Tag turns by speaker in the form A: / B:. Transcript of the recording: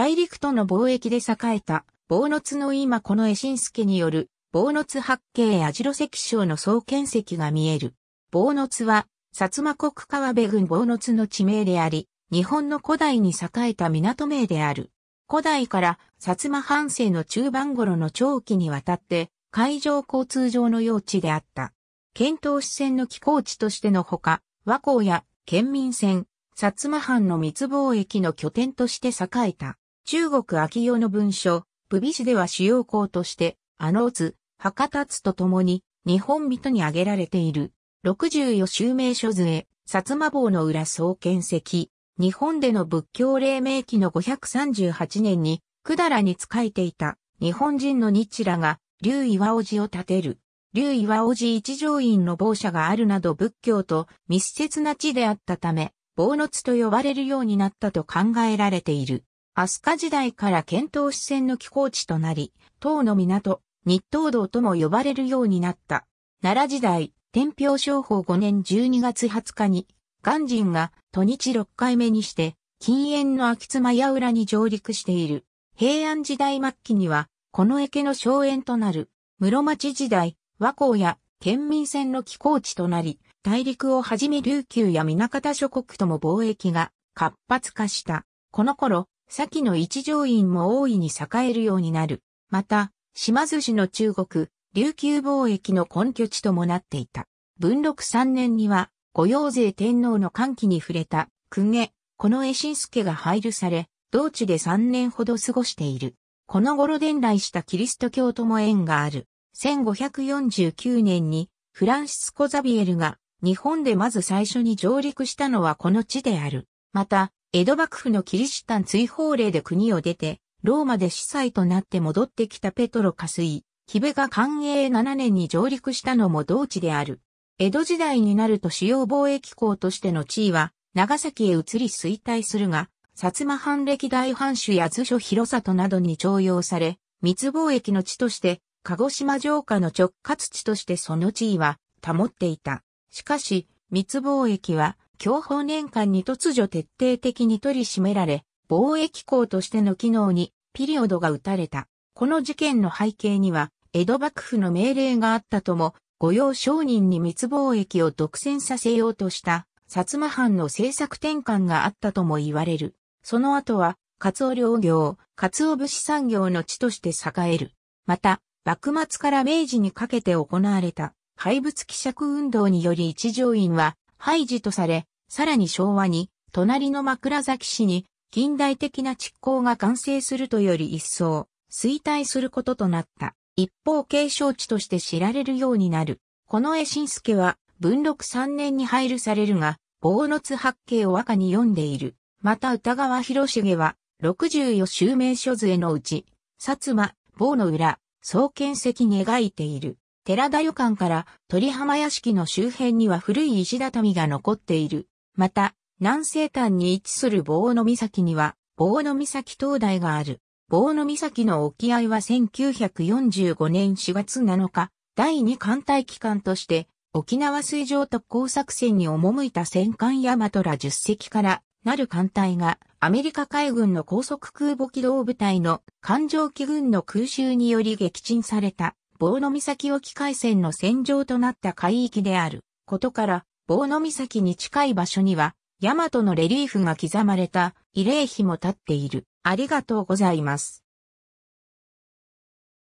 A: 大陸との貿易で栄えた、坊津の今この絵新助による、坊津八景網代石章の創建石が見える。坊津は、薩摩国川辺郡坊津の地名であり、日本の古代に栄えた港名である。古代から薩摩藩政の中盤頃の長期にわたって、海上交通上の用地であった。遣唐使船の寄港地としてのほか、和光や県民船、薩摩藩の密貿易の拠点として栄えた。中国秋代の文書、武備市では主要校として、あの津、博多津と共に、日本人に挙げられている。64襲名書図へ、薩摩坊の裏総建石、日本での仏教黎明期の538年に、百済に仕えていた日本人の日らが、竜岩王子を建てる。竜岩王子一条院の某社があるなど仏教と密接な地であったため、坊の津と呼ばれるようになったと考えられている。飛鳥時代から遣唐使船の寄港地となり、唐の港、日東道とも呼ばれるようになった。奈良時代、天平商法5年12月20日に、鑑真が、土日6回目にして、禁煙の秋妻屋裏に上陸している。平安時代末期には、この池の荘園となる、室町時代、和光や県民船の寄港地となり、大陸をはじめ琉球や南方諸国とも貿易が活発化した。この頃、先の一条院も大いに栄えるようになる。また、島津市の中国、琉球貿易の根拠地ともなっていた。文禄三年には、御用税天皇の歓喜に触れた、くげ、この絵新助が配慮され、同地で三年ほど過ごしている。この頃伝来したキリスト教とも縁がある。1549年に、フランシスコ・ザビエルが、日本でまず最初に上陸したのはこの地である。また、江戸幕府のキリシタン追放令で国を出て、ローマで司祭となって戻ってきたペトロカスイ、ヒベが寛永7年に上陸したのも同地である。江戸時代になると主要貿易港としての地位は、長崎へ移り衰退するが、薩摩藩歴大藩主や図書広里などに徴用され、密貿易の地として、鹿児島城下の直轄地としてその地位は保っていた。しかし、密貿易は享保年間に突如徹底的に取り締められ、貿易港としての機能にピリオドが打たれた。この事件の背景には、江戸幕府の命令があったとも、御用商人に密貿易を独占させようとした、薩摩藩の政策転換があったとも言われる。その後は、カツオ漁業、カツオ節産業の地として栄える。また、幕末から明治にかけて行われた、廃物希釈運動により一条院は、廃寺とされ、さらに昭和に、隣の枕崎市に、近代的な築工が完成するとより一層、衰退することとなった。一方継承地として知られるようになる。この絵新助は、文禄3年に配慮されるが、坊津八景を和歌に読んでいる。また歌川広重は、六十余襲名書図へのうち、薩摩、坊の裏、創建石に描いている。寺田旅館から鳥浜屋敷の周辺には古い石畳が残っている。また、南西端に位置する棒野岬には、棒野岬灯台がある。棒野岬の沖合は1945年4月7日、第2艦隊機関として、沖縄水上特攻作戦に赴いた戦艦ヤマトラ10隻からなる艦隊が、アメリカ海軍の高速空母機動部隊の艦上機群の空襲により撃沈された。棒の岬沖海戦の戦場となった海域であることから、棒の岬に近い場所には、大和のレリーフが刻まれた慰霊碑も立っている。ありがとうございます。